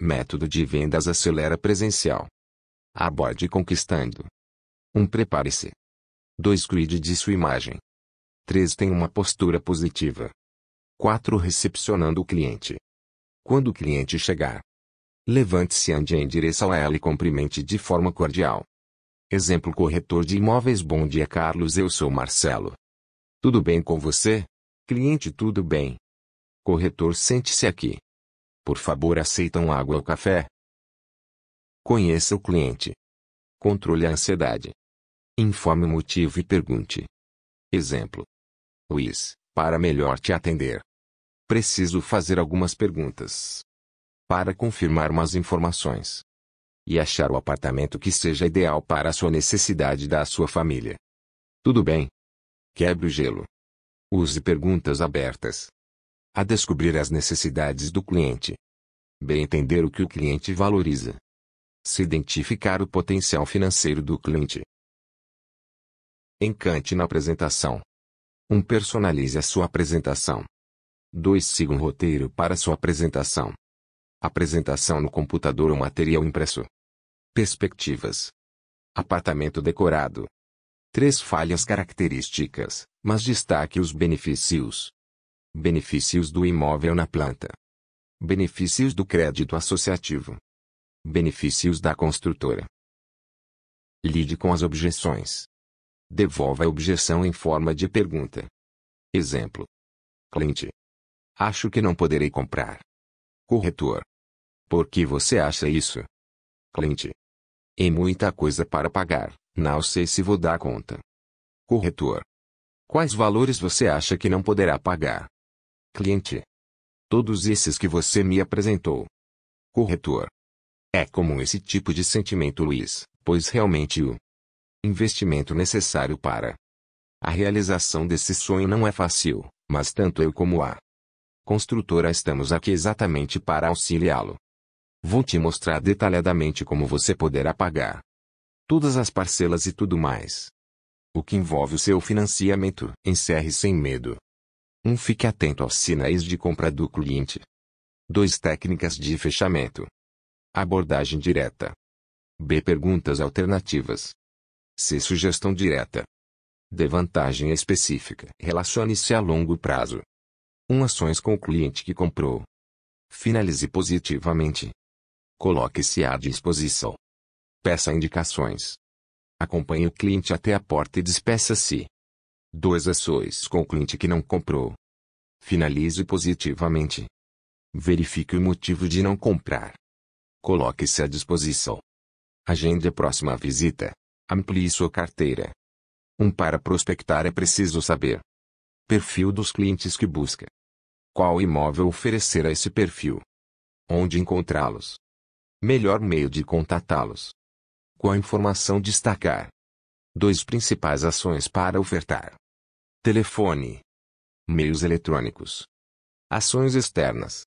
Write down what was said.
Método de vendas acelera presencial. Aborde conquistando. 1. Um, Prepare-se. 2. Cuide de sua imagem. 3. Tenha uma postura positiva. 4. Recepcionando o cliente. Quando o cliente chegar, levante-se ande em direção a ela e cumprimente de forma cordial. Exemplo corretor de imóveis Bom dia Carlos eu sou Marcelo. Tudo bem com você? Cliente tudo bem. Corretor sente-se aqui. Por favor, aceitam água ou café? Conheça o cliente. Controle a ansiedade. Informe o motivo e pergunte. Exemplo: Luiz, para melhor te atender, preciso fazer algumas perguntas. Para confirmar umas informações e achar o apartamento que seja ideal para a sua necessidade da sua família. Tudo bem. Quebre o gelo. Use perguntas abertas a descobrir as necessidades do cliente bem entender o que o cliente valoriza. Se identificar o potencial financeiro do cliente. Encante na apresentação. 1. Um, personalize a sua apresentação. 2. Siga um roteiro para sua apresentação. Apresentação no computador ou material impresso. Perspectivas. Apartamento decorado. 3. Falhas características, mas destaque os benefícios. Benefícios do imóvel na planta. Benefícios do crédito associativo. Benefícios da construtora. Lide com as objeções. Devolva a objeção em forma de pergunta. Exemplo: Cliente. Acho que não poderei comprar. Corretor. Por que você acha isso? Cliente. É muita coisa para pagar, não sei se vou dar conta. Corretor. Quais valores você acha que não poderá pagar? Cliente. Todos esses que você me apresentou. Corretor. É comum esse tipo de sentimento, Luiz, pois realmente o investimento necessário para a realização desse sonho não é fácil, mas tanto eu como a construtora estamos aqui exatamente para auxiliá-lo. Vou te mostrar detalhadamente como você poderá pagar todas as parcelas e tudo mais. O que envolve o seu financiamento. Encerre sem medo. 1. Um, fique atento aos sinais de compra do cliente. 2. Técnicas de fechamento. Abordagem direta. B. Perguntas alternativas. C. Sugestão direta. D. Vantagem específica. Relacione-se a longo prazo. 1. Um, ações com o cliente que comprou. Finalize positivamente. Coloque-se à disposição. Peça indicações. Acompanhe o cliente até a porta e despeça-se. Duas ações com o cliente que não comprou. Finalize positivamente. Verifique o motivo de não comprar. Coloque-se à disposição. Agende a próxima visita. Amplie sua carteira. Um para prospectar é preciso saber. Perfil dos clientes que busca. Qual imóvel oferecer a esse perfil? Onde encontrá-los? Melhor meio de contatá-los. Qual informação destacar? Dois principais ações para ofertar telefone, meios eletrônicos, ações externas,